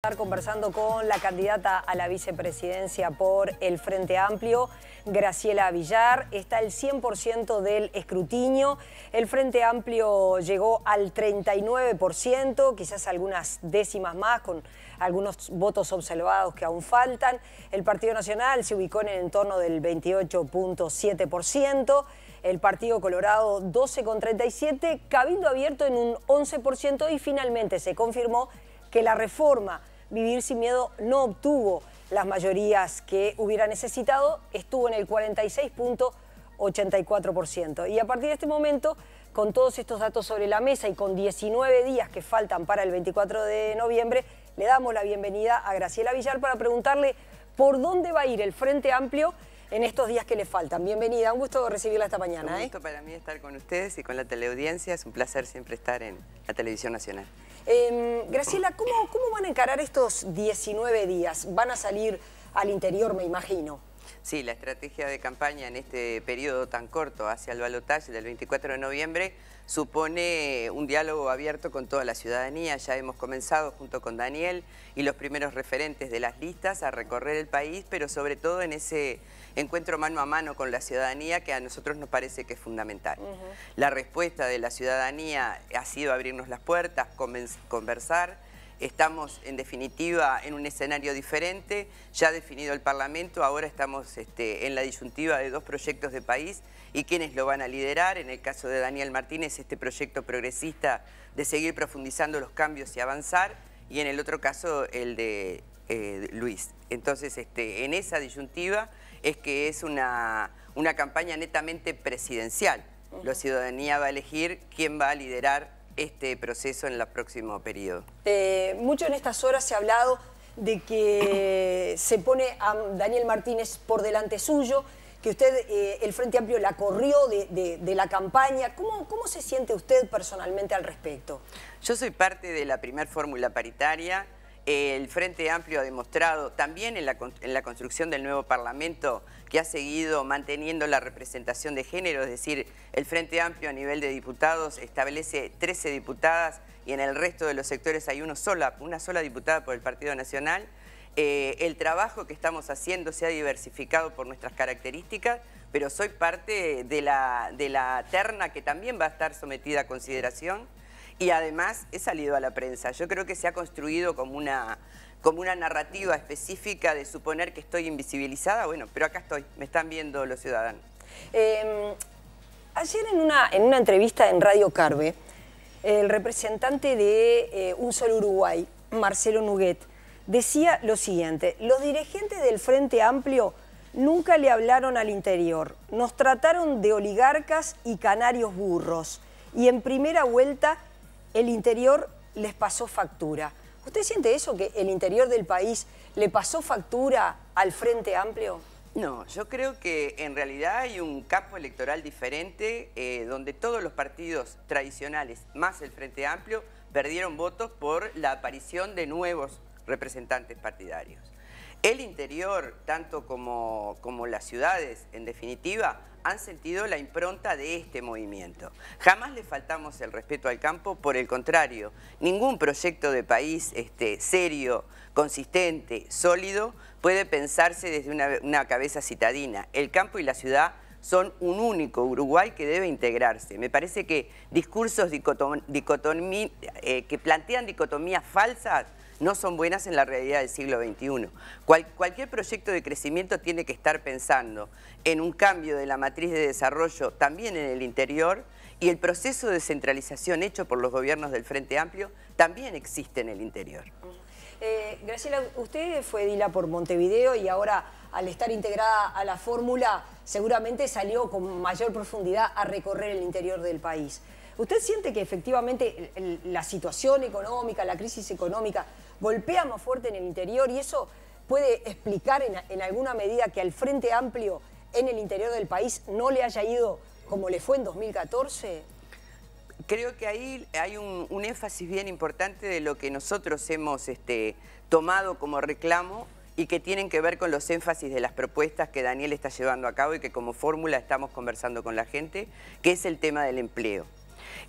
Estar conversando con la candidata a la vicepresidencia por el Frente Amplio, Graciela Villar. Está el 100% del escrutinio. El Frente Amplio llegó al 39%, quizás algunas décimas más, con algunos votos observados que aún faltan. El Partido Nacional se ubicó en el entorno del 28.7%. El Partido Colorado 12,37, Cabildo Abierto en un 11% y finalmente se confirmó que la reforma Vivir sin Miedo no obtuvo las mayorías que hubiera necesitado, estuvo en el 46.84%. Y a partir de este momento, con todos estos datos sobre la mesa y con 19 días que faltan para el 24 de noviembre, le damos la bienvenida a Graciela Villar para preguntarle por dónde va a ir el Frente Amplio en estos días que le faltan. Bienvenida, un gusto recibirla esta mañana. Un ¿eh? gusto para mí estar con ustedes y con la teleaudiencia. Es un placer siempre estar en la televisión nacional. Em, Graciela, ¿cómo, ¿cómo van a encarar estos 19 días? Van a salir al interior, me imagino. Sí, la estrategia de campaña en este periodo tan corto hacia el balotaje del 24 de noviembre supone un diálogo abierto con toda la ciudadanía. Ya hemos comenzado junto con Daniel y los primeros referentes de las listas a recorrer el país, pero sobre todo en ese encuentro mano a mano con la ciudadanía que a nosotros nos parece que es fundamental. La respuesta de la ciudadanía ha sido abrirnos las puertas, conversar, Estamos, en definitiva, en un escenario diferente, ya ha definido el Parlamento, ahora estamos este, en la disyuntiva de dos proyectos de país y quiénes lo van a liderar, en el caso de Daniel Martínez, este proyecto progresista de seguir profundizando los cambios y avanzar, y en el otro caso el de eh, Luis. Entonces, este, en esa disyuntiva es que es una, una campaña netamente presidencial. La ciudadanía va a elegir quién va a liderar este proceso en el próximo periodo? Eh, mucho en estas horas se ha hablado de que se pone a Daniel Martínez por delante suyo, que usted, eh, el Frente Amplio, la corrió de, la campaña. ¿Cómo, se siente usted personalmente al respecto? Yo soy parte de la primer fórmula paritaria. El Frente Amplio ha demostrado también en la, en la construcción del nuevo Parlamento que ha seguido manteniendo la representación de género, es decir, el Frente Amplio a nivel de diputados establece 13 diputadas y en el resto de los sectores hay uno sola, una sola diputada por el Partido Nacional. Eh, el trabajo que estamos haciendo se ha diversificado por nuestras características, pero soy parte de la, de la terna que también va a estar sometida a consideración y además he salido a la prensa. Yo creo que se ha construido como una como una narrativa específica de suponer que estoy invisibilizada, bueno, pero acá estoy, me están viendo los ciudadanos. Em, ayer en una, entrevista en Radio Carve, el representante de eh, Un Solo Uruguay, Marcelo Nuguet, decía lo siguiente, los dirigentes del Frente Amplio nunca le hablaron al interior, nos trataron de oligarcas y canarios burros, y en primera vuelta el interior les pasó factura. ¿Usted siente eso, que el interior del país le pasó factura al Frente Amplio? No, yo creo que en realidad hay un campo electoral diferente eh, donde todos los partidos tradicionales, más el Frente Amplio, perdieron votos por la aparición de nuevos representantes partidarios. El interior, tanto como, como las ciudades, en definitiva, han sentido la impronta de este movimiento. Jamás le faltamos el respeto al campo, por el contrario, ningún proyecto de país este, serio, consistente, sólido, puede pensarse desde una, cabeza citadina. El campo y la ciudad son un único Uruguay que debe integrarse. Me parece que discursos eh, que plantean dicotomías falsas no son buenas en la realidad del siglo XXI. cualquier proyecto de crecimiento tiene que estar pensando en un cambio de la matriz de desarrollo también en el interior y el proceso de centralización hecho por los gobiernos del Frente Amplio también existe en el interior. Eh, Graciela, usted fue Dila por Montevideo y ahora al estar integrada a la fórmula seguramente salió con mayor profundidad a recorrer el interior del país. ¿Usted siente que efectivamente la situación económica, la crisis económica, golpeamos fuerte en el interior y eso puede explicar en, alguna medida que al Frente Amplio en el interior del país no le haya ido como le fue en 2014? Creo que ahí hay un, énfasis bien importante de lo que nosotros hemos este, tomado como reclamo y que tienen que ver con los énfasis de las propuestas que Daniel está llevando a cabo y que como fórmula estamos conversando con la gente, que es el tema del empleo.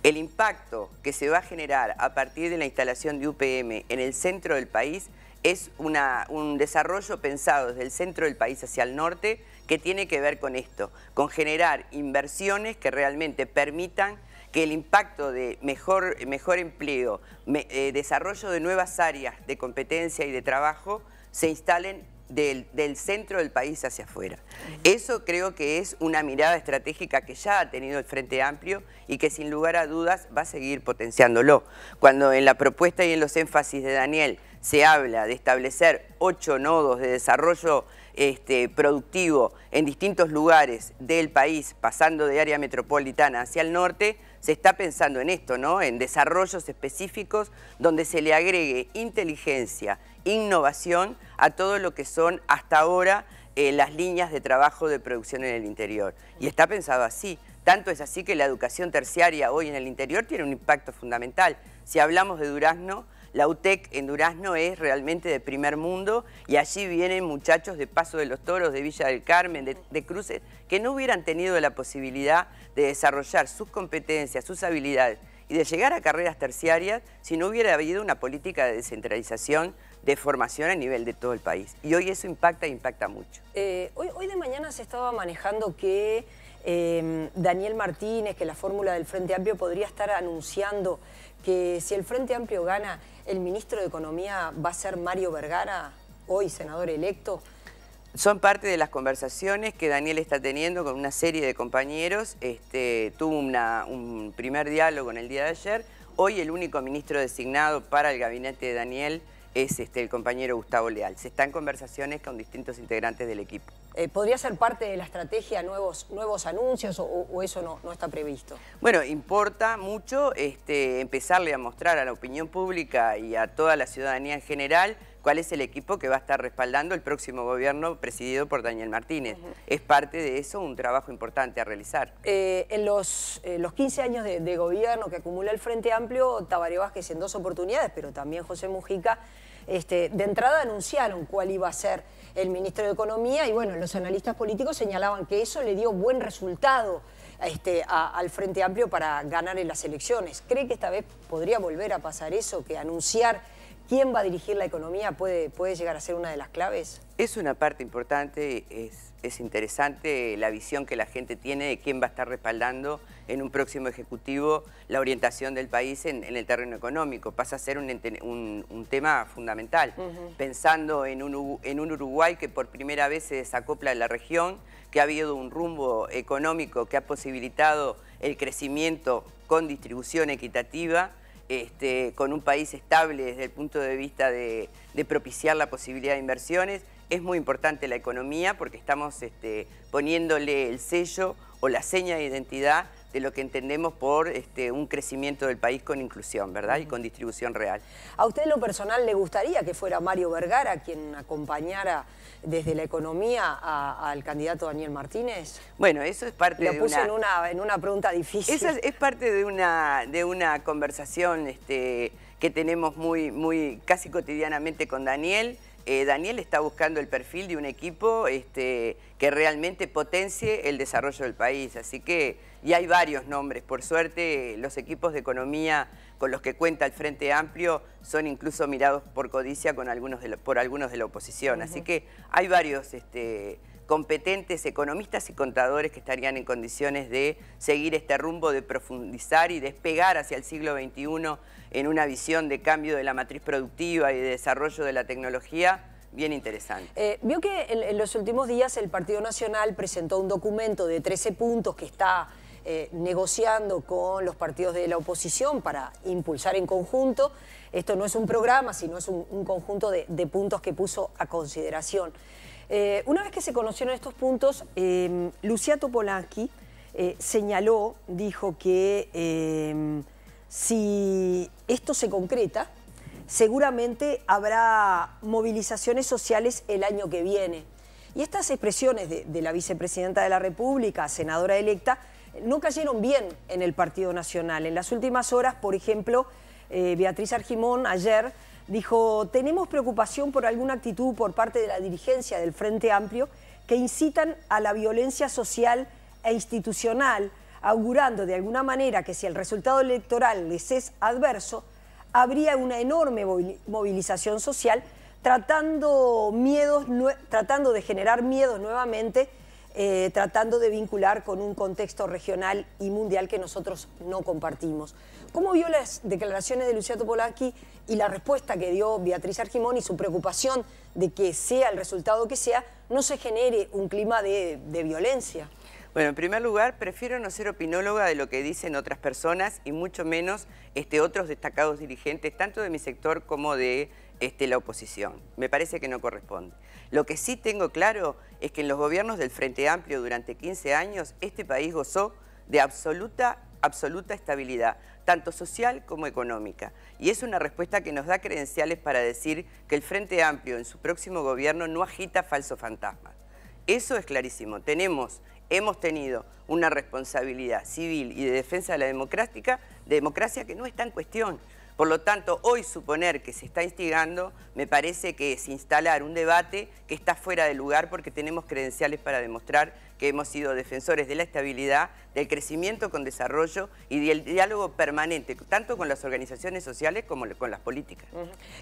El impacto que se va a generar a partir de la instalación de UPM en el centro del país es un desarrollo pensado desde el centro del país hacia el norte que tiene que ver con esto, con generar inversiones que realmente permitan que el impacto de mejor, mejor empleo, eh, desarrollo de nuevas áreas de competencia y de trabajo se instalen del, centro del país hacia afuera. Eso creo que es una mirada estratégica que ya ha tenido el Frente Amplio y que sin lugar a dudas va a seguir potenciándolo. Cuando en la propuesta y en los énfasis de Daniel se habla de establecer ocho nodos de desarrollo este, productivo en distintos lugares del país, pasando de área metropolitana hacia el norte, se está pensando en esto, ¿no? En desarrollos específicos donde se le agregue inteligencia, innovación a todo lo que son hasta ahora eh, las líneas de trabajo de producción en el interior. Y está pensado así. Tanto es así que la educación terciaria hoy en el interior tiene un impacto fundamental. Si hablamos de Durazno, la UTEC en Durazno es realmente de primer mundo y allí vienen muchachos de Paso de los Toros, de Villa del Carmen, de, de, Cruces, que no hubieran tenido la posibilidad de desarrollar sus competencias, sus habilidades y de llegar a carreras terciarias si no hubiera habido una política de descentralización de formación a nivel de todo el país. Y hoy eso impacta e impacta mucho. Eh, hoy, hoy de mañana se estaba manejando que em, Daniel Martínez, que la fórmula del Frente Amplio podría estar anunciando que si el Frente Amplio gana, el ministro de Economía va a ser Mario Vergara, hoy senador electo. Son parte de las conversaciones que Daniel está teniendo con una serie de compañeros. Este, tuvo un primer diálogo en el día de ayer. Hoy el único ministro designado para el gabinete de Daniel es este, el compañero Gustavo Leal. Se está en conversaciones con distintos integrantes del equipo. Eh, ¿Podría ser parte de la estrategia nuevos, nuevos anuncios o, eso no, no, está previsto? Bueno, importa mucho este, empezarle a mostrar a la opinión pública y a toda la ciudadanía en general cuál es el equipo que va a estar respaldando el próximo gobierno presidido por Daniel Martínez. Es parte de eso un trabajo importante a realizar. Eh, en los, eh, los 15 años de, gobierno que acumula el Frente Amplio, Tabaré Vázquez en dos oportunidades, pero también José Mujica, este, de entrada anunciaron cuál iba a ser el ministro de Economía y bueno, los analistas políticos señalaban que eso le dio buen resultado este, al Frente Amplio para ganar en las elecciones. ¿Cree que esta vez podría volver a pasar eso, que anunciar ¿Quién va a dirigir la economía? ¿Puede, puede llegar a ser una de las claves? Es una parte importante, es, interesante la visión que la gente tiene de quién va a estar respaldando en un próximo ejecutivo la orientación del país en, el terreno económico. Pasa a ser un, tema fundamental, pensando en un, en un Uruguay que por primera vez se desacopla de la región, que ha habido un rumbo económico que ha posibilitado el crecimiento con distribución equitativa este, con un país estable desde el punto de vista de, propiciar la posibilidad de inversiones. Es muy importante la economía porque estamos este, poniéndole el sello o la seña de identidad de lo que entendemos por este, un crecimiento del país con inclusión, ¿verdad? Y con distribución real. ¿A usted en lo personal le gustaría que fuera Mario Vergara quien acompañara desde la economía al candidato Daniel Martínez? Bueno, eso es parte de. de puse una... en una... en una pregunta difícil. es, parte de una, de una conversación este, que tenemos muy, muy casi cotidianamente con Daniel. Eh, Daniel está buscando el perfil de un equipo este, que realmente potencie el desarrollo del país. Así que y hay varios nombres. Por suerte, los equipos de economía con los que cuenta el Frente Amplio son incluso mirados por codicia con algunos por algunos de la oposición. Así que hay varios este, competentes economistas y contadores que estarían en condiciones de seguir este rumbo, de profundizar y despegar hacia el siglo XXI en una visión de cambio de la matriz productiva y de desarrollo de la tecnología bien interesante. Eh, vio que en, los últimos días el Partido Nacional presentó un documento de 13 puntos que está eh, negociando con los partidos de la oposición para impulsar en conjunto. Esto no es un programa, sino es un, conjunto de, puntos que puso a consideración. Eh, una vez que se conocieron estos puntos, eh, Lucía Topolansky eh, señaló, dijo que si esto se concreta, seguramente habrá movilizaciones sociales el año que viene. Y estas expresiones de, la vicepresidenta de la República, senadora electa, no cayeron bien en el Partido Nacional. En las últimas horas, por ejemplo, eh, Beatriz Argimón ayer dijo, tenemos preocupación por alguna actitud por parte de la dirigencia del Frente Amplio que incitan a la violencia social e institucional, augurando de alguna manera que si el resultado electoral les es adverso, habría una enorme movilización social tratando, tratando de generar miedos nuevamente eh, tratando de vincular con un contexto regional y mundial que nosotros no compartimos. ¿Cómo vio las declaraciones de Luciato Polanqui y la respuesta que dio Beatriz Argimón y su preocupación de que sea el resultado que sea, no se genere un clima de, de violencia? Bueno, en primer lugar, prefiero no ser opinóloga de lo que dicen otras personas y mucho menos este, otros destacados dirigentes, tanto de mi sector como de la oposición. Me parece que no corresponde. Lo que sí tengo claro es que en los gobiernos del Frente Amplio durante 15 años este país gozó de absoluta, absoluta estabilidad, tanto social como económica. Y es una respuesta que nos da credenciales para decir que el Frente Amplio en su próximo gobierno no agita falsos fantasmas. Eso es clarísimo. Tenemos, hemos tenido una responsabilidad civil y de defensa de la democracia que no está en cuestión. Por lo tanto, hoy suponer que se está instigando me parece que es instalar un debate que está fuera de lugar porque tenemos credenciales para demostrar que hemos sido defensores de la estabilidad, del crecimiento con desarrollo y del diálogo permanente, tanto con las organizaciones sociales como con las políticas.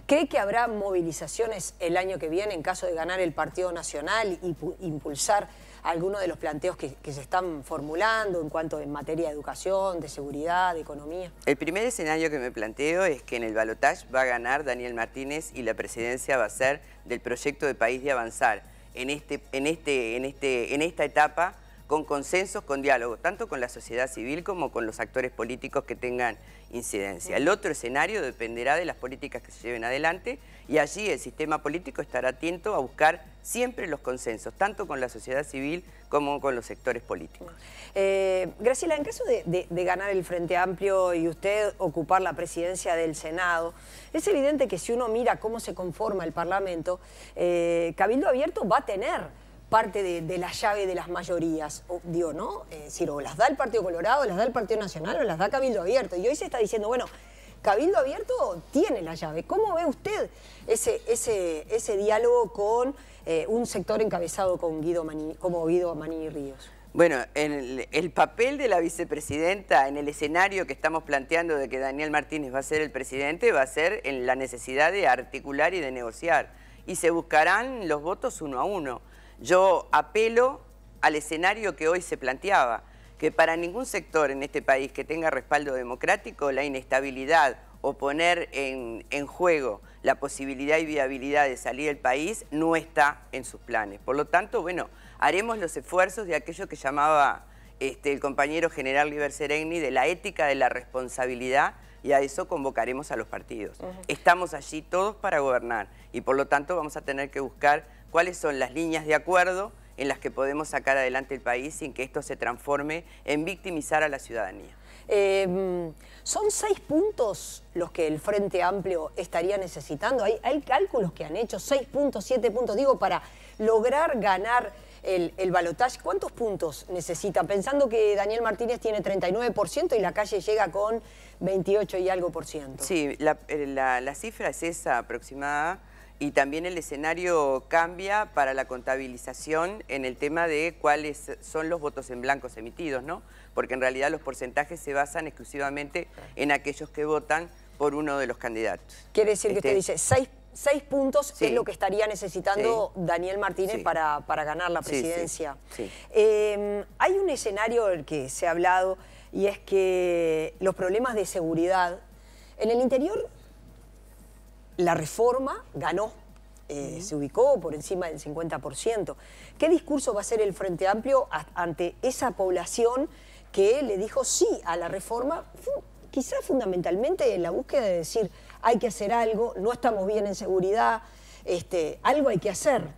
¿Cree que habrá movilizaciones el año que viene en caso de ganar el Partido Nacional y impulsar algunos de los planteos que, se están formulando en cuanto en materia de educación, de seguridad, de economía? El primer escenario que me planteo es que en el balotaje va a ganar Daniel Martínez y la presidencia va a ser del proyecto de país de avanzar en, este, en, este, en, este, en esta etapa con consensos, con diálogo, tanto con la sociedad civil como con los actores políticos que tengan incidencia. El otro escenario dependerá de las políticas que se lleven adelante y allí el sistema político estará atento a buscar siempre los consensos, tanto con la sociedad civil como con los sectores políticos. Eh, Graciela, en caso de, ganar el Frente Amplio y usted ocupar la presidencia del Senado, es evidente que si uno mira cómo se conforma el Parlamento, eh, Cabildo Abierto va a tener parte de, la llave de las mayorías, obvio, digo, ¿no? Eh, es decir, o las da el Partido Colorado, las da el Partido Nacional, o las da Cabildo Abierto. Y hoy se está diciendo, bueno, Cabildo Abierto tiene la llave. ¿Cómo ve usted ese, ese, ese diálogo con eh, un sector encabezado con Guido como Guido y Ríos? Bueno, el, el, papel de la vicepresidenta en el escenario que estamos planteando de que Daniel Martínez va a ser el presidente va a ser en la necesidad de articular y de negociar. Y se buscarán los votos uno a uno. Yo apelo al escenario que hoy se planteaba, que para ningún sector en este país que tenga respaldo democrático, la inestabilidad o poner en, juego la posibilidad y viabilidad de salir del país no está en sus planes. Por lo tanto, bueno, haremos los esfuerzos de aquello que llamaba este, el compañero general Liber Sereni de la ética de la responsabilidad y a eso convocaremos a los partidos. Estamos allí todos para gobernar y por lo tanto vamos a tener que buscar cuáles son las líneas de acuerdo en las que podemos sacar adelante el país sin que esto se transforme en victimizar a la ciudadanía. Em, ¿Son seis puntos los que el Frente Amplio estaría necesitando? Hay, cálculos que han hecho, seis puntos, siete puntos, digo, para lograr ganar el, el balotaje. ¿Cuántos puntos necesita? Pensando que Daniel Martínez tiene 39% y la calle llega con 28 y algo por ciento. Sí, la eh, cifra es esa aproximada y también el escenario cambia para la contabilización en el tema de cuáles son los votos en blancos emitidos, ¿no? Porque en realidad los porcentajes se basan exclusivamente en aquellos que votan por uno de los candidatos. Quiere decir que usted este dice seis, puntos es lo que estaría necesitando Daniel Martínez para, para, ganar la presidencia. Em, hay un escenario del que se ha hablado y es que los problemas de seguridad en el interior la reforma ganó, eh, se ubicó por encima del 50%. ¿Qué discurso va a hacer el Frente Amplio ante esa población que le dijo sí a la reforma? Quizá fundamentalmente en la búsqueda de decir hay que hacer algo, no estamos bien en seguridad, este, algo hay que hacer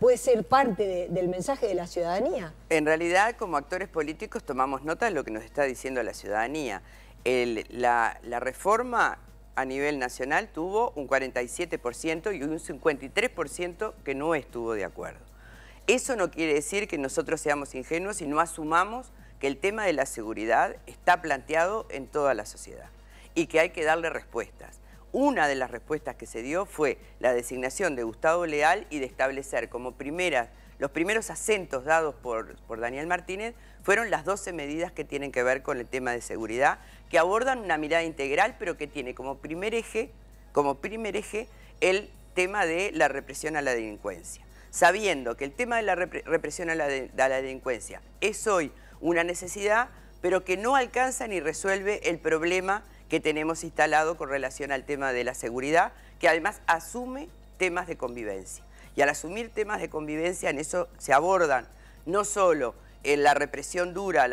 puede ser parte del mensaje de la ciudadanía. En realidad, como actores políticos tomamos nota de lo que nos está diciendo la ciudadanía. la, reforma a nivel nacional tuvo un 47% y un 53% que no estuvo de acuerdo. Eso no quiere decir que nosotros seamos ingenuos y no asumamos que el tema de la seguridad está planteado en toda la sociedad y que hay que darle respuestas. Una de las respuestas que se dio fue la designación de Gustavo Leal y de establecer como primera los primeros acentos dados por, Daniel Martínez fueron las 12 medidas que tienen que ver con el tema de seguridad, que abordan una mirada integral, pero que tiene como primer eje, como primer eje el tema de la represión a la delincuencia. Sabiendo que el tema de la represión a la delincuencia es hoy una necesidad, pero que no alcanza ni resuelve el problema que tenemos instalado con relación al tema de la seguridad, que además asume temas de convivencia. Y al asumir temas de convivencia en eso se abordan no solo en la represión dura a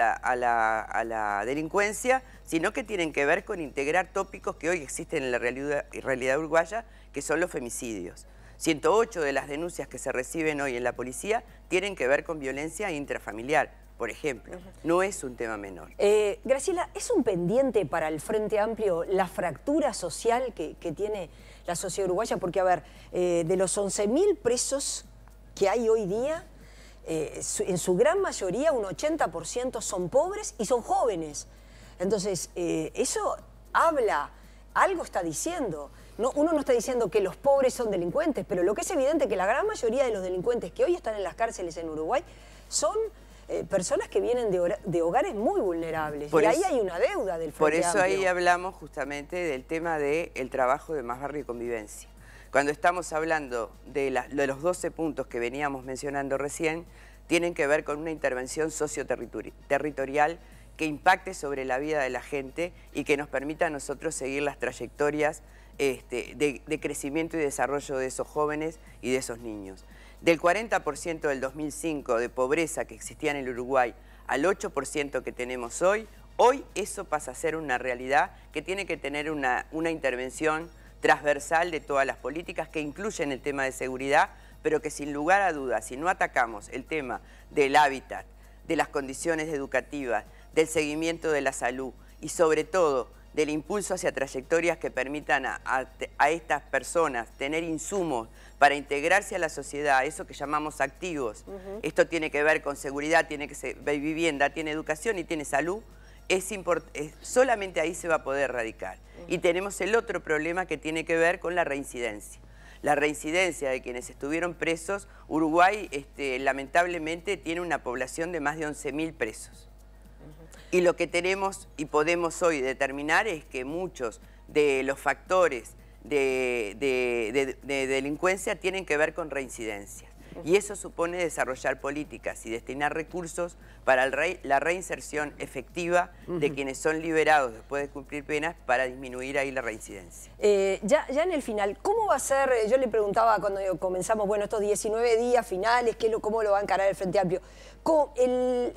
la, delincuencia, sino que tienen que ver con integrar tópicos que hoy existen en la realidad, realidad uruguaya, que son los femicidios. 108 de las denuncias que se reciben hoy en la policía tienen que ver con violencia intrafamiliar, por ejemplo. No es un tema menor. Eh, Graciela, ¿es un pendiente para el Frente Amplio la fractura social que, tiene la sociedad uruguaya? Porque, a ver, eh, de los 11.000 presos que hay hoy día, eh, en su gran mayoría, un 80% son pobres y son jóvenes. Entonces, eso habla, algo está diciendo. uno no está diciendo que los pobres son delincuentes, pero lo que es evidente es que la gran mayoría de los delincuentes que hoy están en las cárceles en Uruguay son eh, personas que vienen de, hogares muy vulnerables. Por y ahí hay una deuda del Frente Por eso ahí hablamos justamente del tema del trabajo de Más Barrio y Convivencia. Cuando estamos hablando de, los 12 puntos que veníamos mencionando recién, tienen que ver con una intervención socioterritorial que impacte sobre la vida de la gente y que nos permita a nosotros seguir las trayectorias este, de, crecimiento y desarrollo de esos jóvenes y de esos niños del 40% del 2005 de pobreza que existía en el Uruguay al 8% que tenemos hoy, hoy eso pasa a ser una realidad que tiene que tener una, intervención transversal de todas las políticas que incluyen el tema de seguridad, pero que sin lugar a dudas, si no atacamos el tema del hábitat, de las condiciones educativas, del seguimiento de la salud y sobre todo del impulso hacia trayectorias que permitan a, estas personas tener insumos para integrarse a la sociedad, eso que llamamos activos. Esto tiene que ver con seguridad, tiene que ser vivienda, tiene educación y tiene salud. Es, solamente ahí se va a poder radicar. Y tenemos el otro problema que tiene que ver con la reincidencia. La reincidencia de quienes estuvieron presos, Uruguay este, lamentablemente tiene una población de más de 11.000 presos. Y lo que tenemos y podemos hoy determinar es que muchos de los factores de, delincuencia tienen que ver con reincidencias. Y eso supone desarrollar políticas y destinar recursos para la reinserción efectiva de quienes son liberados después de cumplir penas para disminuir ahí la reincidencia. Eh, ya, ya en el final, ¿cómo va a ser? Eh, yo le preguntaba cuando comenzamos, bueno, estos 19 días finales, ¿qué ¿cómo lo va a encarar el Frente Amplio?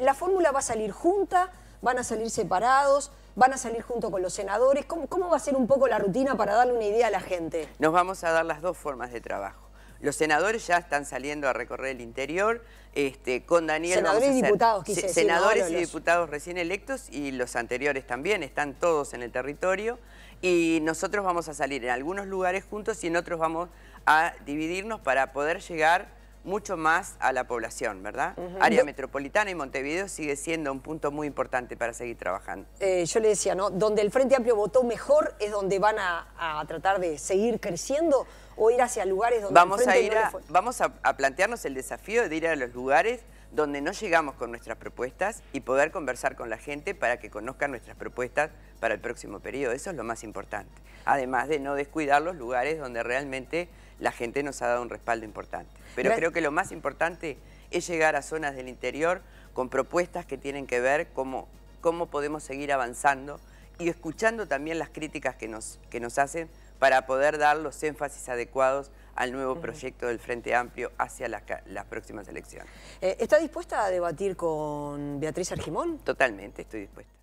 ¿La fórmula va a salir junta? van a salir separados, van a salir junto con los senadores. ¿Cómo, va a ser un poco la rutina para darle una idea a la gente? Nos vamos a dar las dos formas de trabajo. Los senadores ya están saliendo a recorrer el interior. Este, con Daniel senadores y diputados, quise senadores y diputados recién electos y los anteriores también están todos en el territorio y nosotros vamos a salir en algunos lugares juntos y en otros vamos a dividirnos para poder llegar mucho más a la población, ¿verdad? Área metropolitana y Montevideo sigue siendo un punto muy importante para seguir trabajando. Eh, yo le decía, ¿no? Donde el Frente Amplio votó mejor es donde van a, tratar de seguir creciendo o ir hacia lugares donde vamos el a ir no a, Vamos a, a plantearnos el desafío de ir a los lugares donde no llegamos con nuestras propuestas y poder conversar con la gente para que conozcan nuestras propuestas para el próximo periodo. Eso es lo más importante. Además de no descuidar los lugares donde realmente la gente nos ha dado un respaldo importante. Pero creo que lo más importante es llegar a zonas del interior con propuestas que tienen que ver cómo, cómo podemos seguir avanzando y escuchando también las críticas que nos, que nos hacen para poder dar los énfasis adecuados al nuevo proyecto del Frente Amplio hacia las, próximas elecciones. Eh, ¿Está dispuesta a debatir con Beatriz Argimón? Totalmente, estoy dispuesta.